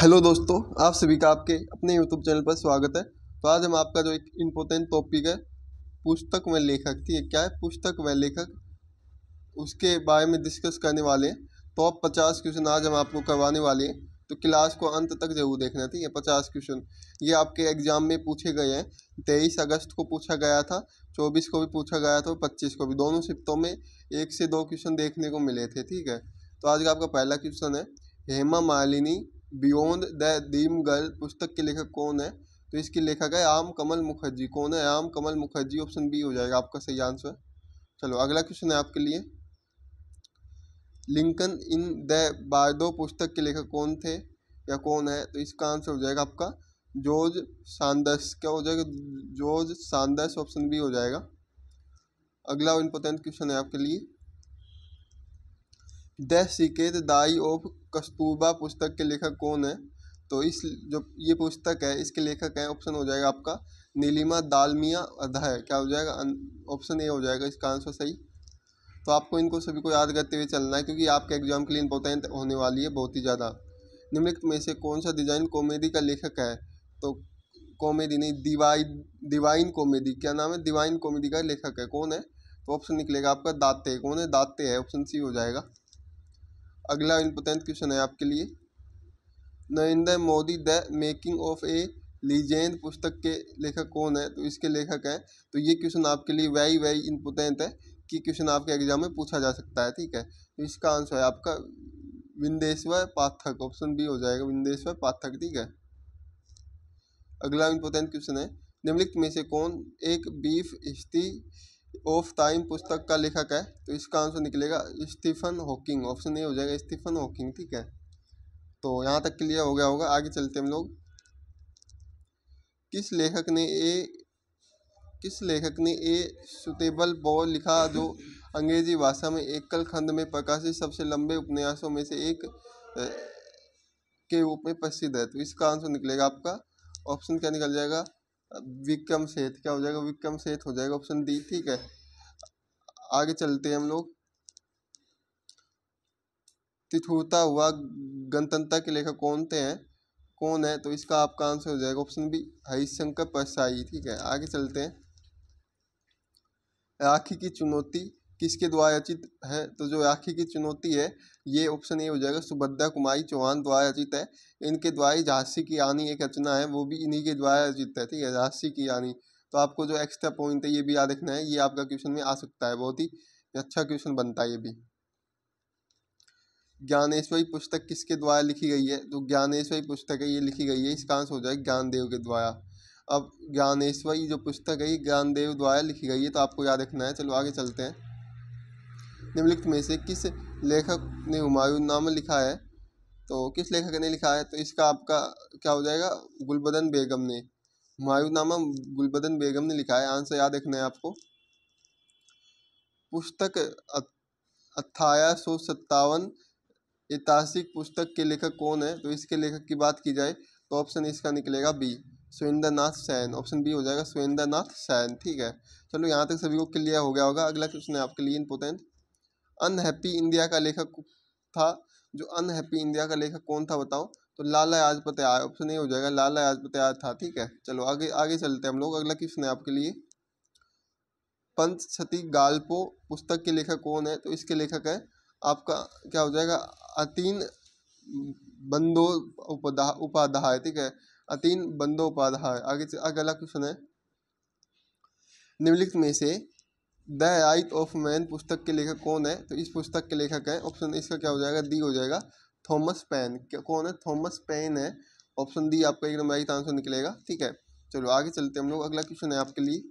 hello दोस्तों आप सभी का आपके अपने यूट्यूब चैनल पर स्वागत है तो आज हम आपका जो एक इम्पोर्टेंट टॉपिक है पुस्तक व लेखक ठीक है क्या है पुस्तक व लेखक उसके बारे में डिस्कस करने वाले हैं टॉप तो पचास क्वेश्चन आज हम आपको करवाने वाले हैं तो क्लास को अंत तक जरूर देखना ठीक है पचास क्वेश्चन ये आपके एग्जाम में पूछे गए हैं तेईस अगस्त को पूछा गया था चौबीस को भी पूछा गया था पच्चीस को भी दोनों शिफ्टों में एक से दो क्वेश्चन देखने को मिले थे ठीक है तो आज का आपका पहला क्वेश्चन है Hema Malini beyond the dream girl पुस्तक के लेखक कौन है तो इसके लेखक है आम कमल मुखर्जी कौन है आम कमल मुखर्जी ऑप्शन बी हो जाएगा आपका सही आंसर चलो अगला क्वेश्चन है आपके लिए लिंकन इन द बार्डो पुस्तक के लेखक कौन थे या कौन है तो इसका आंसर हो जाएगा आपका जॉर्ज सांदर्स क्या हो जाएगा जॉर्ज सांदर्स ऑप्शन बी हो जाएगा अगला इम्पोर्टेंट क्वेश्चन है आपके लिए द सिकेत दाई ऑफ कस्तूबा पुस्तक के लेखक कौन है तो इस जो ये पुस्तक है इसके लेखक हैं ऑप्शन हो जाएगा आपका नीलिमा दालमिया अध्याय क्या हो जाएगा ऑप्शन ए हो जाएगा इसका आंसर सही तो आपको इनको सभी को याद करते हुए चलना है क्योंकि आपके एग्जाम के लिए इंपोर्टेंट होने वाली है बहुत ही ज़्यादा निम्नलिखित में से कौन सा डिजाइन कॉमेडी का लेखक है तो कॉमेडी नहीं दिवाई डिवाइन कॉमेडी क्या नाम है डिवाइन कॉमेडी का लेखक है कौन है तो ऑप्शन निकलेगा आपका दाते कौन है दाते है ऑप्शन सी हो जाएगा अगला इम्पोर्टेंट क्वेश्चन है आपके लिए Narendra Modi the making of a legend पुस्तक के लेखक कौन है तो इसके लेखक हैं तो ये क्वेश्चन आपके लिए वेरी वेरी इम्पोर्टेंट है कि क्वेश्चन आपके एग्जाम में पूछा जा सकता है ठीक है तो इसका आंसर है आपका विंदेश्वर पाथक ऑप्शन बी हो जाएगा विंदेश्वर पाथक ठीक है अगला इम्पोर्टेंट क्वेश्चन है निम्नलिखित में से कौन एक बीफ हिस्ती ऑफ टाइम पुस्तक का लेखक है तो इसका आंसर निकलेगा स्टीफन हॉकिंग ऑप्शन ए हो जाएगा स्टीफन हॉकिंग ठीक है तो यहाँ तक क्लियर हो गया होगा आगे चलते हम लोग किस लेखक ने ए किस लेखक ने ए सुटेबल बॉल लिखा जो अंग्रेजी भाषा में एकल खंड में प्रकाशित सबसे लंबे उपन्यासों में से एक के रूप में प्रसिद्ध है तो इसका आंसर निकलेगा आपका ऑप्शन क्या निकल जाएगा विक्रम सेठ क्या हो जाएगा विक्रम सेठ हो जाएगा ऑप्शन डी ठीक है आगे चलते हैं हम लोग तिथुता हुआ गणतंत्र के लेखक कौन थे हैं कौन है तो इसका आपका आंसर हो जाएगा ऑप्शन बी हरिशंकर परसाई ठीक है आगे चलते हैं राखी की चुनौती किसके द्वारा रचित है तो जो राखी की चुनौती है ये ऑप्शन ए हो जाएगा सुभद्रा कुमारी चौहान द्वारा रचित है इनके द्वारा झांसी की यानी एक रचना है वो भी इन्हीं के द्वारा रचित है ठीक है झांसी की यानी तो आपको जो एक्स्ट्रा पॉइंट है ये भी याद रखना है ये आपका क्वेश्चन में आ सकता है बहुत ही अच्छा क्वेश्चन बनता है ये भी ज्ञानेश्वरी पुस्तक किसके द्वारा लिखी गई है जो तो ज्ञानेश्वरी पुस्तक है ये लिखी गई है इसका आंसर हो जाएगा ज्ञानदेव के द्वारा अब ज्ञानेश्वरी जो पुस्तक है ये ज्ञानदेव द्वारा लिखी गई है तो आपको याद रखना है चलो आगे चलते हैं निम्नलिखित में से किस लेखक ने हुमायूं नामा लिखा है तो किस लेखक ने लिखा है तो इसका आपका क्या हो जाएगा गुलबदन बेगम ने हुमायूं नामा गुलबदन बेगम ने लिखा है आंसर याद रखना है आपको पुस्तक अठारह सौ सत्तावन ऐतिहासिक पुस्तक के लेखक कौन है तो इसके लेखक की बात की जाए तो ऑप्शन इसका निकलेगा B Surendra Nath Sen option B हो जाएगा सुरेंद्र नाथ सैन ठीक है चलो यहाँ तक सभी को क्लियर हो गया होगा अगला क्वेश्चन है आपके लिए इंपोर्टेंट अनहैप्पी इंडिया का लेखक था जो अनहैप्पी इंडिया का लेखक कौन था बताओ तो लाला लाजपत आय ऑप्शन नहीं हो जाएगा लाला लाजपत आय था ठीक है चलो आगे आगे चलते हैं हम लोग अगला क्वेश्चन है आपके लिए पंच छती गाल्पो पुस्तक के लेखक कौन है तो इसके लेखक है आपका क्या हो जाएगा अतीन बंदो उपाध्याय उपाध्याय ठीक है अतीन बंदो उपाध्याय आगे अगला क्वेश्चन है निम्नलिखित में से द आइट ऑफ मैन पुस्तक के लेखक कौन है तो इस पुस्तक के लेखक हैं ऑप्शन इसका क्या हो जाएगा डी हो जाएगा थॉमस पेन कौन है थॉमस पेन है ऑप्शन डी आपका एकदम नंबर राइट आंसर निकलेगा ठीक है चलो आगे चलते हैं हम लोग अगला क्वेश्चन है आपके लिए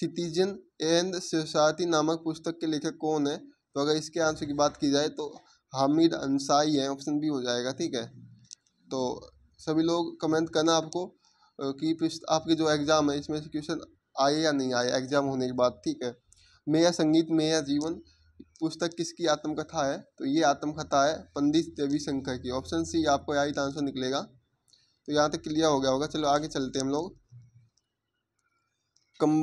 सिटीजन एंड सोसाइटी नामक पुस्तक के लेखक कौन है तो अगर इसके आंसर की बात की जाए तो हामिद अंसाई है ऑप्शन बी हो जाएगा ठीक है तो सभी लोग कमेंट करना आपको कि आपके जो एग्ज़ाम है इसमें से क्वेश्चन आए या नहीं आए एग्जाम होने के बाद ठीक है मेरा संगीत मेरा जीवन पुस्तक किसकी आत्मकथा है तो ये आत्मकथा है पंडित रविशंकर की ऑप्शन सी आपको राइट आंसर तो निकलेगा तो यहाँ तक क्लियर हो गया होगा चलो आगे चलते हैं हम लोग कम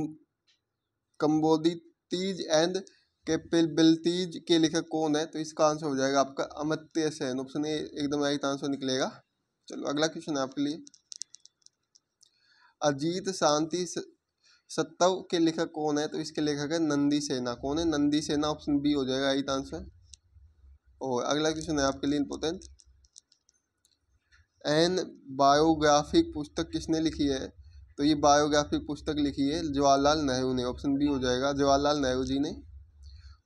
कम्बोदितीज एंड कैपेबिलिटीज के लेखक कौन है तो इसका आंसर हो जाएगा आपका अमित्य सेन ऑप्शन ए एकदम राइट आंसर निकलेगा चलो अगला क्वेश्चन है आपके लिए अजीत शांति सत्तव के लेखक कौन है तो इसके लेखक है नंदी सेना कौन है नंदी सेना ऑप्शन बी हो जाएगा राइट आंसर और अगला क्वेश्चन है आपके लिए इम्पोर्टेंट एन बायोग्राफिक पुस्तक किसने लिखी है तो ये बायोग्राफिक पुस्तक लिखी है जवाहरलाल नेहरू ने ऑप्शन बी हो जाएगा जवाहरलाल नेहरू जी ने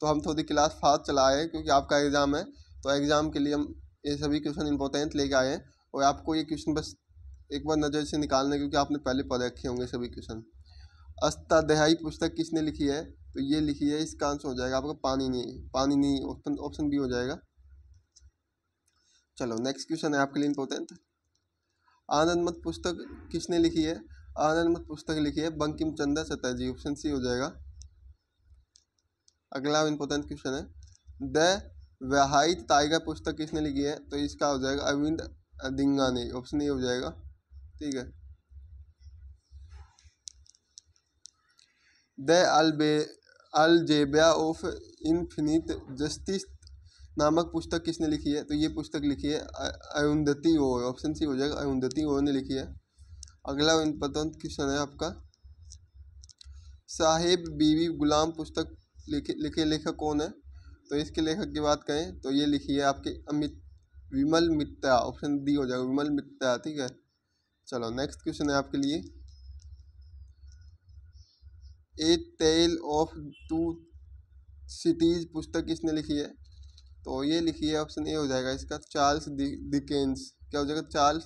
तो हम थोड़ी क्लास फास्ट चलाए हैं क्योंकि आपका एग्ज़ाम है तो एग्ज़ाम के लिए हम ये सभी क्वेश्चन इंपॉर्टेंट लेके आए हैं और आपको ये क्वेश्चन बस एक बार नज़र से निकालना है क्योंकि आपने पहले पढ़ रखे होंगे सभी क्वेश्चन अष्टाध्यायी पुस्तक किसने लिखी है तो ये लिखी है इसका आंसर हो जाएगा आपका पानी नहीं पानी नहीं ऑप्शन ऑप्शन बी हो जाएगा चलो नेक्स्ट क्वेश्चन है आपके लिए इम्पोर्टेंट आनंद मत पुस्तक किसने लिखी है आनंद मत पुस्तक लिखी है बंकिम चंद्र सत्याजी ऑप्शन सी हो जाएगा अगला इम्पोर्टेंट क्वेश्चन है द व्याहित टाइगर पुस्तक किसने लिखी है तो इसका हो जाएगा अरविंद दिंगा ने ऑप्शन ए हो जाएगा ठीक है the algebra of infinite justice नामक पुस्तक किसने लिखी है तो ये पुस्तक लिखी है अरुंधति ओर ऑप्शन सी हो जाएगा अरुंधति ओ ने लिखी है अगला इंपॉर्टेंट क्वेश्चन है आपका साहिब बीवी गुलाम पुस्तक लिखे लिखे लेखक कौन है तो इसके लेखक की बात करें तो ये लिखी है आपके अमित विमल मित्ता ऑप्शन डी हो जाएगा विमल मित्ता ठीक है चलो नेक्स्ट क्वेश्चन है आपके लिए a tale of two cities पुस्तक किसने लिखी है तो ये लिखी है ऑप्शन ए हो जाएगा इसका चार्ल्स डिकेंस क्या हो जाएगा चार्ल्स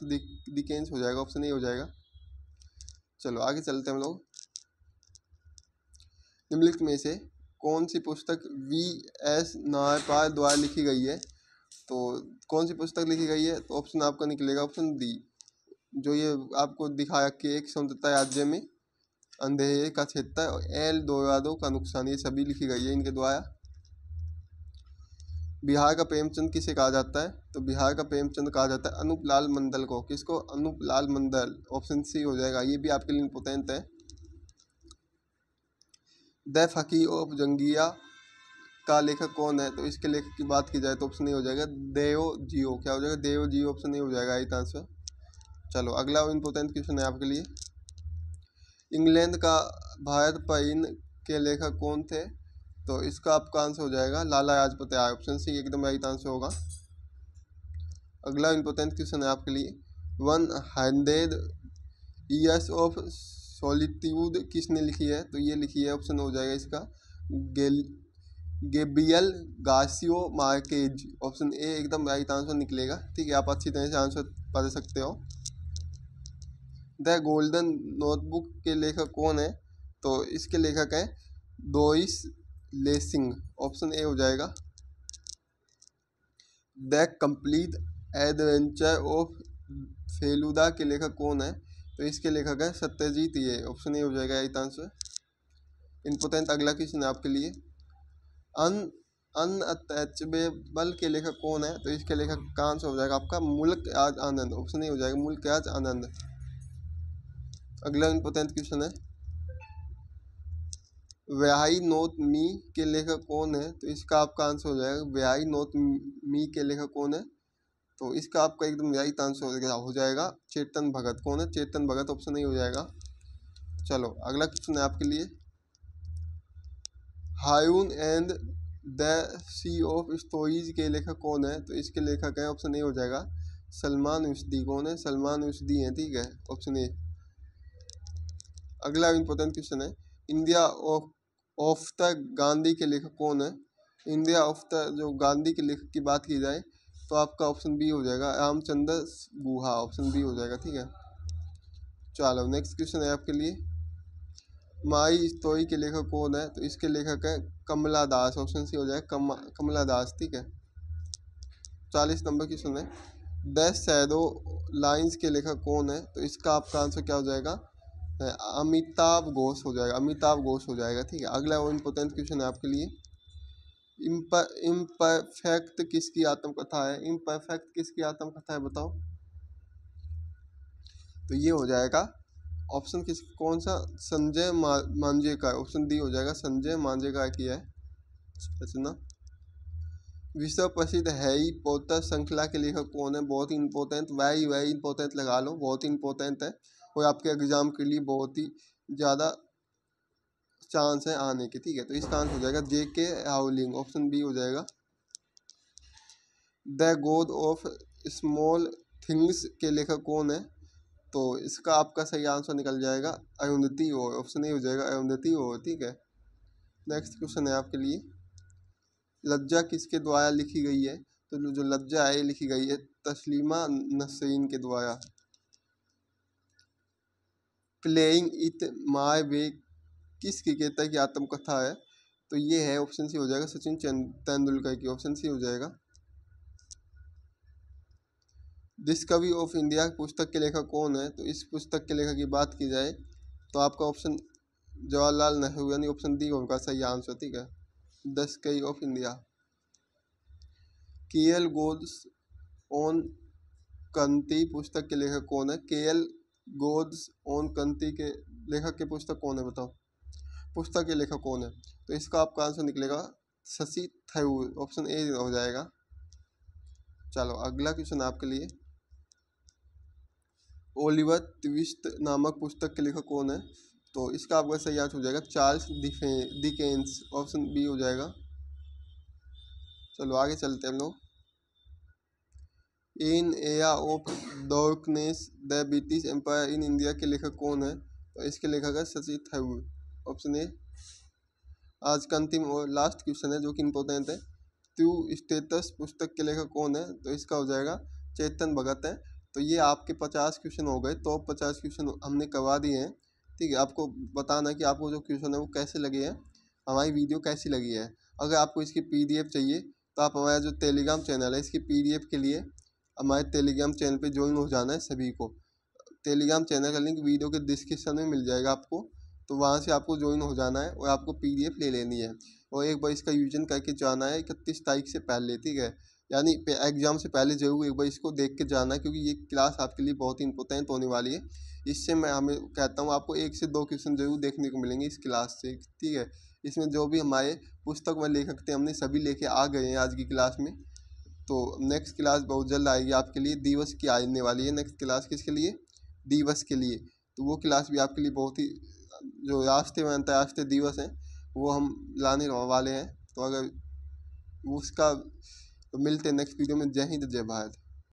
डिकेंस हो जाएगा ऑप्शन ए हो जाएगा चलो आगे चलते हैं हम लोग निम्नलिखित में से कौन सी पुस्तक वी एस नायपाल द्वारा लिखी गई है तो कौन सी पुस्तक लिखी गई है तो ऑप्शन आपका निकलेगा ऑप्शन डी जो ये आपको दिखाया कि एक स्वतंत्रता राज्य में अंधेरे का क्षेत्र एल दोरादो का नुकसान ये सभी लिखी गई है इनके द्वारा बिहार का प्रेमचंद किसे कहा जाता है तो बिहार का प्रेमचंद कहा जाता है अनूप लाल मंडल को किसको अनूप लाल मंडल ऑप्शन सी हो जाएगा ये भी आपके लिए इम्पोर्टेंट है द फकीर ऑफ जंगिया का लेखक कौन है तो इसके लेखक की बात की जाए तो ऑप्शन नहीं हो जाएगा देव जियो क्या हो जाएगा देव जियो ऑप्शन नहीं हो जाएगा आई आंसर चलो अगला इम्पोर्टेंट क्वेश्चन है आपके लिए इंग्लैंड का भारत पर इन के लेखक कौन थे तो इसका आपका आंसर हो जाएगा लाला लाजपत राय ऑप्शन सी एकदम राइट आंसर होगा अगला इम्पोर्टेंट क्वेश्चन है आपके लिए one hundred years of solitude किसने लिखी है तो ये लिखी है ऑप्शन हो जाएगा इसका गेल गेबियल गासियो मार्केज ऑप्शन ए एकदम राइट आंसर निकलेगा ठीक है आप अच्छी तरह से आंसर पढ़ सकते हो द गोल्डन नोटबुक के लेखक कौन है तो इसके लेखक हैं दोइस लेसिंग ऑप्शन ए हो जाएगा the complete adventure of Feluda के लेखक कौन है तो इसके लेखक है सत्यजीत ये ऑप्शन ए हो जाएगा राइट आंसर इम्पोर्टेंट अगला क्वेश्चन है आपके लिए अन अनअटैचबल के लेखक कौन है तो इसके लेखक का आंसर हो जाएगा आपका मुल्क आज आनंद ऑप्शन ए हो जाएगा मुल्क आज आनंद अगला इम्पोर्टेंट क्वेश्चन है व्याई नोत मी के लेखक कौन है तो इसका आपका आंसर हो जाएगा व्याई नोत मी के लेखक कौन है तो इसका आपका एकदम व्याई आंसर हो जाएगा चेतन भगत कौन है चेतन भगत ऑप्शन नहीं हो जाएगा चलो अगला क्वेश्चन है आपके लिए Haroun and the sea of stories के लेखक कौन है तो इसके लेखक है ऑप्शन ए हो जाएगा सलमान उश्दी कौन है सलमान उश्दी हैं ठीक है ऑप्शन ए अगला इंपॉर्टेंट क्वेश्चन है India of of the Gandhi के लेखक कौन है इंडिया ऑफ द जो गांधी के लेखक की बात की जाए तो आपका ऑप्शन बी हो जाएगा रामचंद्र गुहा ऑप्शन बी हो जाएगा ठीक है चलो नेक्स्ट क्वेश्चन है आपके लिए माई स्तोई के लेखक कौन है तो इसके लेखक है कमला दास ऑप्शन सी हो जाएगा कम कमला दास ठीक है चालीस नंबर क्वेश्चन है दस सैदो लाइन्स के लेखक कौन है तो इसका आपका आंसर क्या हो जाएगा अमिताभ घोष हो जाएगा अमिताभ घोष हो जाएगा ठीक है अगला और इम्पोर्टेंट क्वेश्चन है आपके लिए इम्परफेक्ट किसकी आत्मकथा है इम्परफेक्ट किसकी आत्मकथा है बताओ तो ये हो जाएगा ऑप्शन किस कौन सा संजय मांझे का ऑप्शन डी हो जाएगा संजय मांझे का किया है रचना अच्छा विश्व प्रसिद्ध हैरी पोटर श्रृंखला के लेखक कौन है बहुत ही इंपोर्टेंट वाई वेरी इम्पोर्टेंट लगा लो बहुत ही इम्पोर्टेंट है और आपके एग्ज़ाम के लिए बहुत ही ज़्यादा चांस है आने के ठीक है तो इसका आंसर हो जाएगा जे के हाउलिंग ऑप्शन बी हो जाएगा द गोद ऑफ स्मॉल थिंग्स के लेखक कौन है तो इसका आपका सही आंसर निकल जाएगा अयोन्नति हो ऑप्शन ए हो जाएगा अयोन्नति हो ठीक है नेक्स्ट क्वेश्चन है आपके लिए लज्जा किसके द्वारा लिखी गई है तो जो लज्जा है लिखी गई है तस्लीमा नसीन के द्वारा प्लेइंग इथ माई वे किस क्रिकेटर की आत्मकथा है तो ये है ऑप्शन सी हो जाएगा सचिन तेंदुलकर की ऑप्शन सी हो जाएगा डिस्कवरी ऑफ इंडिया पुस्तक के लेखक कौन है तो इस पुस्तक के लेखक की बात की जाए तो आपका ऑप्शन जवाहरलाल नेहरू यानी ऑप्शन डी होगा सही आंसर ठीक है डिस्कवरी ऑफ इंडिया के एल गोल्स ऑन कंती पुस्तक के लेखक कौन है के एल गोद्स ओन कंती के लेखक के पुस्तक कौन है बताओ पुस्तक के लेखक कौन है तो इसका आपका आंसर निकलेगा शशि थरूर ऑप्शन ए हो जाएगा चलो अगला क्वेश्चन आपके लिए ओलिवर ट्विस्ट नामक पुस्तक के लेखक कौन है तो इसका आपका सही आंसर हो जाएगा चार्ल्स डिफे डिकेंस ऑप्शन बी हो जाएगा चलो आगे चलते हैं हम लोग in era of darkness the British empire in India के लेखक कौन है तो इसके लेखक है शशि थरूर ऑप्शन ए आज का अंतिम और लास्ट क्वेश्चन है जो कि इम्पोर्टेंट है ट्यू स्टेटस पुस्तक के लेखक कौन है तो इसका हो जाएगा चेतन भगत है तो ये आपके पचास क्वेश्चन हो गए तो पचास क्वेश्चन हमने करवा दिए हैं ठीक है आपको बताना कि आपको जो क्वेश्चन है वो कैसे लगे हैं हमारी वीडियो कैसी लगी है अगर आपको इसकी पीडीएफ चाहिए तो आप हमारा जो टेलीग्राम चैनल है इसकी पीडीएफ के लिए हमारे टेलीग्राम चैनल पे ज्वाइन हो जाना है सभी को टेलीग्राम चैनल का लिंक वीडियो के डिस्क्रिप्शन में मिल जाएगा आपको तो वहाँ से आपको ज्वाइन हो जाना है और आपको पी ले लेनी है और एक बार इसका यूजन करके जाना है इकतीस तारीख से पहले ठीक है यानी एग्ज़ाम से पहले जरूर एक बार इसको देख के जाना है क्योंकि ये क्लास आपके लिए बहुत ही इंपॉर्टेंट होने वाली है इससे मैं हमें कहता हूँ आपको एक से दो क्वेश्चन जरूर देखने को मिलेंगे इस क्लास से ठीक है इसमें जो भी हमारे पुस्तक व लेखक थे हमने सभी लेके आ गए हैं आज की क्लास में तो नेक्स्ट क्लास बहुत जल्द आएगी आपके लिए दिवस की आने वाली है नेक्स्ट क्लास किसके लिए दिवस के लिए तो वो क्लास भी आपके लिए बहुत ही जो रास्ते में अंतर्राष्ट्रीय दिवस हैं वो हम लाने वाले हैं तो अगर उसका तो मिलते नेक्स्ट वीडियो में जय हिंद जय भारत